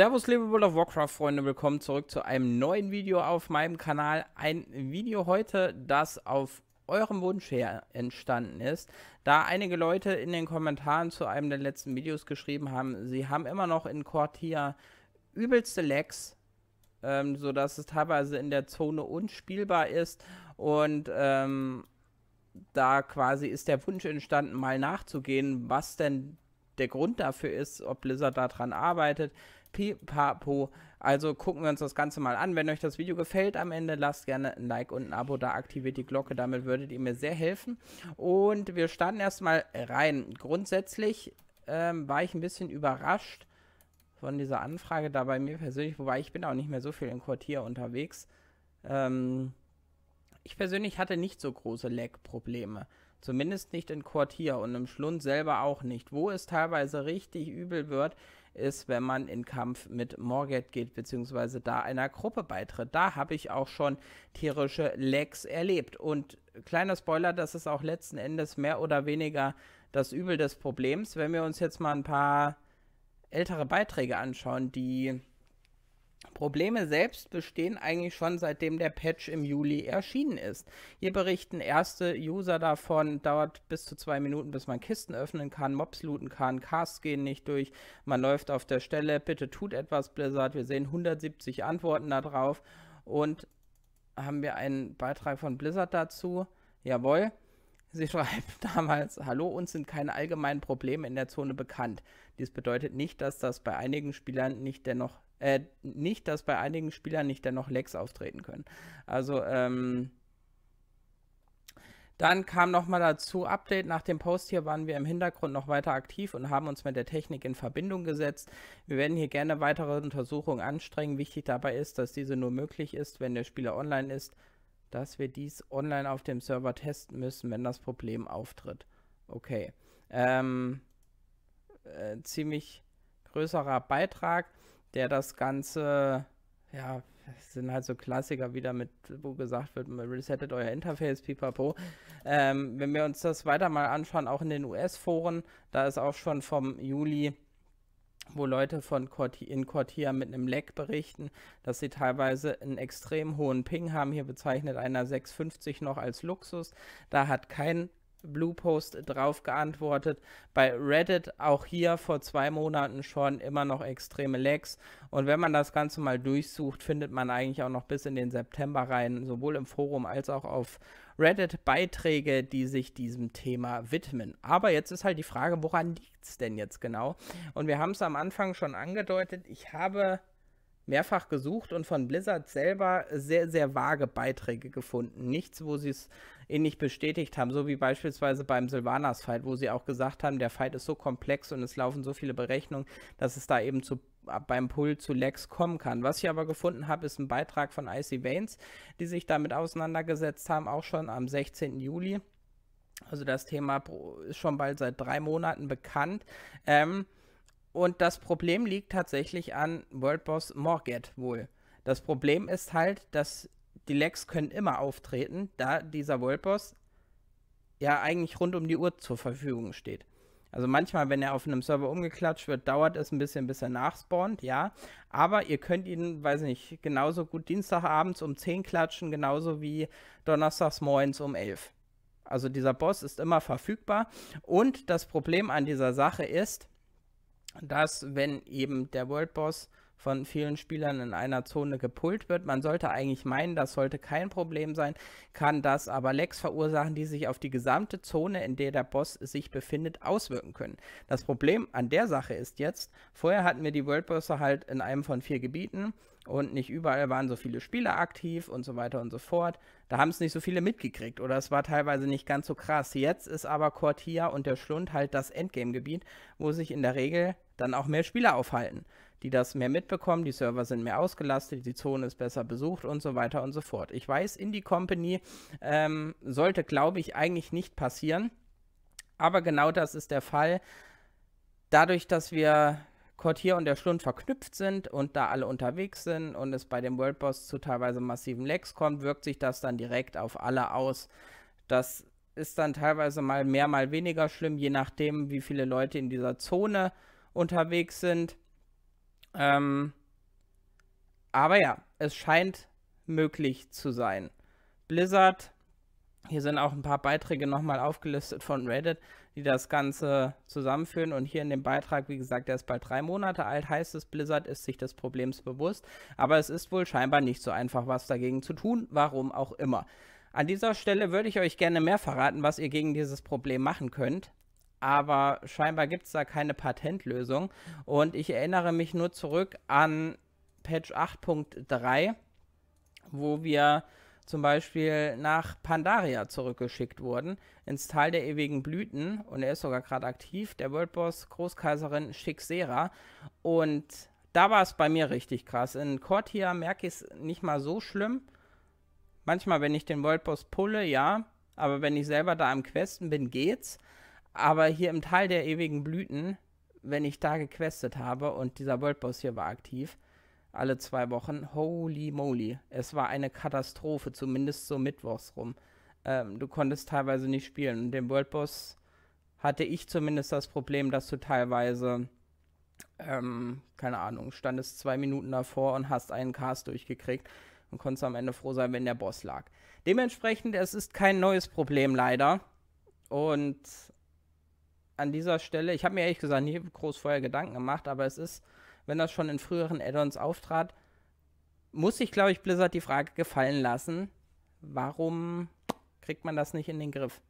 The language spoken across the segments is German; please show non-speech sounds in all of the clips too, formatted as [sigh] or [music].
Servus, liebe World of Warcraft-Freunde, willkommen zurück zu einem neuen Video auf meinem Kanal. Ein Video heute, das auf eurem Wunsch her entstanden ist, da einige Leute in den Kommentaren zu einem der letzten Videos geschrieben haben, sie haben immer noch in Cortia übelste Lags, ähm, sodass es teilweise in der Zone unspielbar ist und ähm, da quasi ist der Wunsch entstanden, mal nachzugehen, was denn der Grund dafür ist, ob Blizzard daran arbeitet, Pipapo. Also gucken wir uns das Ganze mal an. Wenn euch das Video gefällt am Ende, lasst gerne ein Like und ein Abo da, aktiviert die Glocke, damit würdet ihr mir sehr helfen. Und wir starten erstmal rein. Grundsätzlich ähm, war ich ein bisschen überrascht von dieser Anfrage da bei mir persönlich, wobei ich bin auch nicht mehr so viel im Quartier unterwegs. Ähm, ich persönlich hatte nicht so große Lag-Probleme. Zumindest nicht in Quartier und im Schlund selber auch nicht. Wo es teilweise richtig übel wird, ist, wenn man in Kampf mit Morgat geht, beziehungsweise da einer Gruppe beitritt. Da habe ich auch schon tierische Lags erlebt. Und kleiner Spoiler, das ist auch letzten Endes mehr oder weniger das Übel des Problems. Wenn wir uns jetzt mal ein paar ältere Beiträge anschauen, die Probleme selbst bestehen eigentlich schon seitdem der Patch im Juli erschienen ist. Hier berichten erste User davon, dauert bis zu zwei Minuten, bis man Kisten öffnen kann, Mobs looten kann, Casts gehen nicht durch, man läuft auf der Stelle, bitte tut etwas Blizzard, wir sehen 170 Antworten darauf und haben wir einen Beitrag von Blizzard dazu. Jawohl. Sie [laughs] schreibt damals, hallo, uns sind keine allgemeinen Probleme in der Zone bekannt. Dies bedeutet nicht, dass das bei einigen Spielern nicht dennoch äh, nicht, dass bei einigen Spielern nicht dennoch Lecks auftreten können. Also, ähm, dann kam nochmal dazu Update. Nach dem Post hier waren wir im Hintergrund noch weiter aktiv und haben uns mit der Technik in Verbindung gesetzt. Wir werden hier gerne weitere Untersuchungen anstrengen. Wichtig dabei ist, dass diese nur möglich ist, wenn der Spieler online ist, dass wir dies online auf dem Server testen müssen, wenn das Problem auftritt. Okay. Ähm, äh, ziemlich größerer Beitrag der das Ganze, ja, es sind halt so Klassiker wieder mit, wo gesagt wird, resettet euer Interface, pipapo. Ähm, wenn wir uns das weiter mal anschauen, auch in den US-Foren, da ist auch schon vom Juli wo Leute von Corti in Cortia mit einem Lag berichten, dass sie teilweise einen extrem hohen Ping haben. Hier bezeichnet einer 650 noch als Luxus. Da hat kein Bluepost drauf geantwortet. Bei Reddit auch hier vor zwei Monaten schon immer noch extreme Lags. Und wenn man das Ganze mal durchsucht, findet man eigentlich auch noch bis in den September rein, sowohl im Forum als auch auf Reddit Beiträge, die sich diesem Thema widmen. Aber jetzt ist halt die Frage, woran liegt es denn jetzt genau? Und wir haben es am Anfang schon angedeutet. Ich habe mehrfach gesucht und von Blizzard selber sehr, sehr vage Beiträge gefunden. Nichts, wo sie es ähnlich bestätigt haben, so wie beispielsweise beim Sylvanas-Fight, wo sie auch gesagt haben, der Fight ist so komplex und es laufen so viele Berechnungen, dass es da eben zu beim Pull zu Lex kommen kann. Was ich aber gefunden habe, ist ein Beitrag von Icy Veins, die sich damit auseinandergesetzt haben, auch schon am 16. Juli. Also das Thema ist schon bald seit drei Monaten bekannt. Ähm, und das Problem liegt tatsächlich an WordBoss Morgat wohl. Das Problem ist halt, dass die Lags können immer auftreten, da dieser WordBoss ja eigentlich rund um die Uhr zur Verfügung steht. Also manchmal, wenn er auf einem Server umgeklatscht wird, dauert es ein bisschen, bis er nachspawnt, ja. Aber ihr könnt ihn, weiß nicht, genauso gut Dienstagabends um 10 klatschen, genauso wie donnerstags morgens um 11. Also dieser Boss ist immer verfügbar. Und das Problem an dieser Sache ist, dass wenn eben der World Boss von vielen Spielern in einer Zone gepult wird. Man sollte eigentlich meinen, das sollte kein Problem sein, kann das aber Lecks verursachen, die sich auf die gesamte Zone, in der der Boss sich befindet, auswirken können. Das Problem an der Sache ist jetzt, vorher hatten wir die Worldbosse halt in einem von vier Gebieten und nicht überall waren so viele Spieler aktiv und so weiter und so fort. Da haben es nicht so viele mitgekriegt oder es war teilweise nicht ganz so krass. Jetzt ist aber Cortia und der Schlund halt das Endgame-Gebiet, wo sich in der Regel dann auch mehr Spieler aufhalten, die das mehr mitbekommen, die Server sind mehr ausgelastet, die Zone ist besser besucht und so weiter und so fort. Ich weiß, Indie Company ähm, sollte, glaube ich, eigentlich nicht passieren, aber genau das ist der Fall dadurch, dass wir Quartier und der Schlund verknüpft sind und da alle unterwegs sind und es bei dem World Boss zu teilweise massiven Lecks kommt, wirkt sich das dann direkt auf alle aus. Das ist dann teilweise mal mehr, mal weniger schlimm, je nachdem, wie viele Leute in dieser Zone unterwegs sind. Ähm, aber ja, es scheint möglich zu sein. Blizzard hier sind auch ein paar Beiträge nochmal aufgelistet von Reddit, die das Ganze zusammenführen. Und hier in dem Beitrag, wie gesagt, der ist bald drei Monate alt, heißt es, Blizzard ist sich des Problems bewusst. Aber es ist wohl scheinbar nicht so einfach, was dagegen zu tun, warum auch immer. An dieser Stelle würde ich euch gerne mehr verraten, was ihr gegen dieses Problem machen könnt. Aber scheinbar gibt es da keine Patentlösung. Und ich erinnere mich nur zurück an Patch 8.3, wo wir zum Beispiel nach Pandaria zurückgeschickt wurden, ins Tal der ewigen Blüten. Und er ist sogar gerade aktiv, der Worldboss Großkaiserin Shixera. Und da war es bei mir richtig krass. In Cortia merke ich es nicht mal so schlimm. Manchmal, wenn ich den Worldboss pulle, ja. Aber wenn ich selber da am Questen bin, geht's. Aber hier im Tal der ewigen Blüten, wenn ich da gequestet habe und dieser Worldboss hier war aktiv, alle zwei Wochen. Holy moly. Es war eine Katastrophe, zumindest so mittwochs rum. Ähm, du konntest teilweise nicht spielen. Und dem World Boss hatte ich zumindest das Problem, dass du teilweise, ähm, keine Ahnung, standest zwei Minuten davor und hast einen Cast durchgekriegt und konntest am Ende froh sein, wenn der Boss lag. Dementsprechend, es ist kein neues Problem leider. Und an dieser Stelle, ich habe mir ehrlich gesagt nie groß vorher Gedanken gemacht, aber es ist wenn das schon in früheren Add-ons auftrat, muss sich, glaube ich, Blizzard die Frage gefallen lassen, warum kriegt man das nicht in den Griff?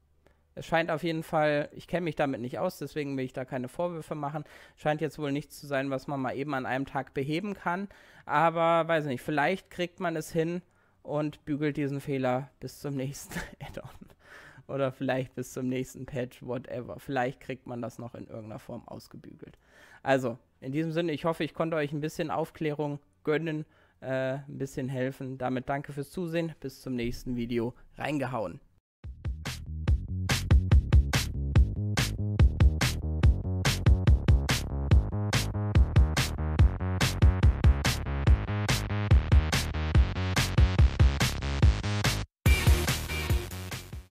Es scheint auf jeden Fall, ich kenne mich damit nicht aus, deswegen will ich da keine Vorwürfe machen. Scheint jetzt wohl nichts zu sein, was man mal eben an einem Tag beheben kann. Aber weiß nicht, vielleicht kriegt man es hin und bügelt diesen Fehler bis zum nächsten [laughs] Add-on. Oder vielleicht bis zum nächsten Patch, whatever. Vielleicht kriegt man das noch in irgendeiner Form ausgebügelt. Also, in diesem Sinne, ich hoffe, ich konnte euch ein bisschen Aufklärung gönnen, äh, ein bisschen helfen. Damit danke fürs Zusehen. Bis zum nächsten Video. Reingehauen.